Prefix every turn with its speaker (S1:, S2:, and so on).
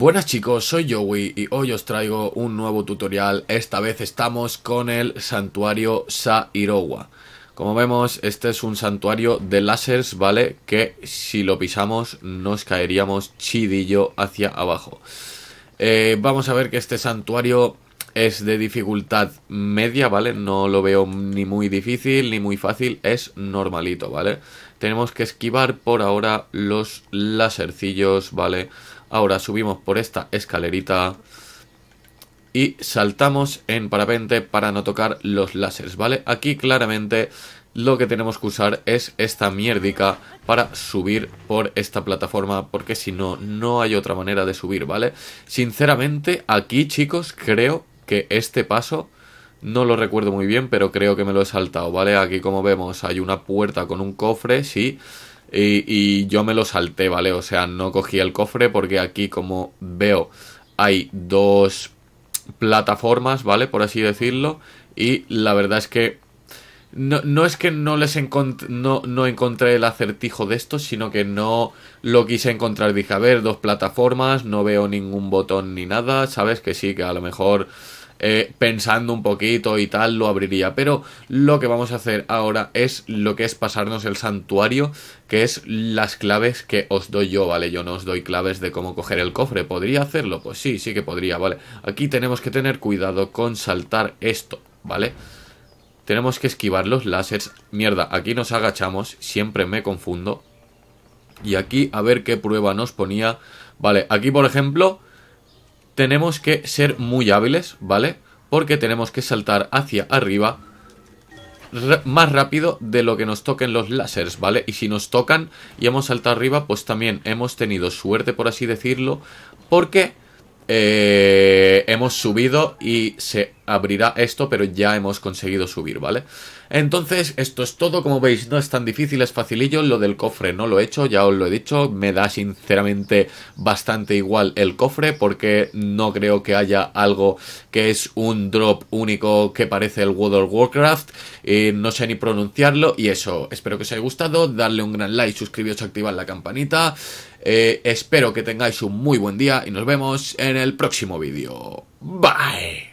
S1: Buenas chicos, soy Joey y hoy os traigo un nuevo tutorial, esta vez estamos con el santuario Sairowa. Como vemos, este es un santuario de lásers, ¿vale? Que si lo pisamos nos caeríamos chidillo hacia abajo. Eh, vamos a ver que este santuario es de dificultad media, ¿vale? No lo veo ni muy difícil ni muy fácil, es normalito, ¿vale? Tenemos que esquivar por ahora los lásercillos, ¿vale? Ahora subimos por esta escalerita y saltamos en parapente para no tocar los láseres, ¿vale? Aquí claramente lo que tenemos que usar es esta mierdica para subir por esta plataforma porque si no, no hay otra manera de subir, ¿vale? Sinceramente, aquí chicos, creo que este paso no lo recuerdo muy bien, pero creo que me lo he saltado, ¿vale? Aquí como vemos hay una puerta con un cofre, sí, y, yo me lo salté, ¿vale? O sea, no cogí el cofre porque aquí como veo hay dos plataformas, ¿vale? Por así decirlo, y la verdad es que no, es que no les no, encontré el acertijo de esto, sino que no lo quise encontrar. Dije, a ver, dos plataformas, no veo ningún botón ni nada, ¿sabes? Que sí, que a lo mejor eh, pensando un poquito y tal lo abriría. Pero lo que vamos a hacer ahora es lo que es pasarnos el santuario, que es las claves que os doy yo, ¿vale? Yo no os doy claves de cómo coger el cofre. ¿Podría hacerlo? Pues sí, sí que podría, ¿vale? Aquí tenemos que tener cuidado con saltar esto, ¿vale? vale tenemos que esquivar los láseres. Mierda, aquí nos agachamos. Siempre me confundo. Y aquí a ver qué prueba nos ponía. Vale, aquí por ejemplo tenemos que ser muy hábiles, ¿vale? Porque tenemos que saltar hacia arriba más rápido de lo que nos toquen los láseres, ¿vale? Y si nos tocan y hemos saltado arriba, pues también hemos tenido suerte, por así decirlo, porque eh, hemos subido y se abrirá esto, pero ya hemos conseguido subir, ¿vale? Entonces, esto es todo, como veis, no es tan difícil, es facilillo, lo del cofre no lo he hecho, ya os lo he dicho, me da sinceramente bastante igual el cofre, porque no creo que haya algo que es un drop único que parece el World of Warcraft, no sé ni pronunciarlo, y eso, espero que os haya gustado, darle un gran like, suscribiros, activar la campanita, eh, espero que tengáis un muy buen día y nos vemos en el próximo vídeo. Bye.